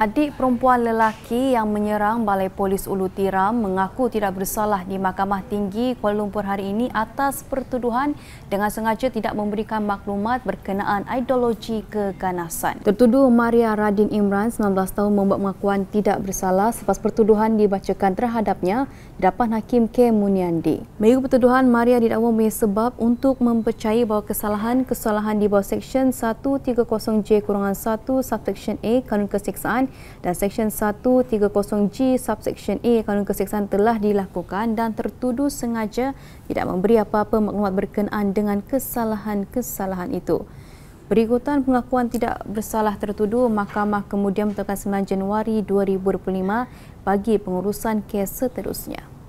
Adik perempuan lelaki yang menyerang Balai Polis Ulu Tiram mengaku tidak bersalah di Mahkamah Tinggi Kuala Lumpur hari ini atas pertuduhan dengan sengaja tidak memberikan maklumat berkenaan ideologi keganasan. Tertuduh Maria Radin Imran, 19 tahun, membuat pengakuan tidak bersalah selepas pertuduhan dibacakan terhadapnya di hadapan Hakim K. Muniandi. Mengikut pertuduhan, Maria didakwa mempunyai sebab untuk mempercayai bahawa kesalahan-kesalahan di bawah Seksyen 130J-1 Subsection A Kanun Keseksaan dan Seksyen 130G Subsection A Kanun Keseksaan telah dilakukan dan tertuduh sengaja tidak memberi apa-apa maklumat berkenaan dengan kesalahan-kesalahan itu. Berikutan pengakuan tidak bersalah tertuduh, mahkamah kemudian menetapkan 9 Januari 2025 bagi pengurusan kes seterusnya.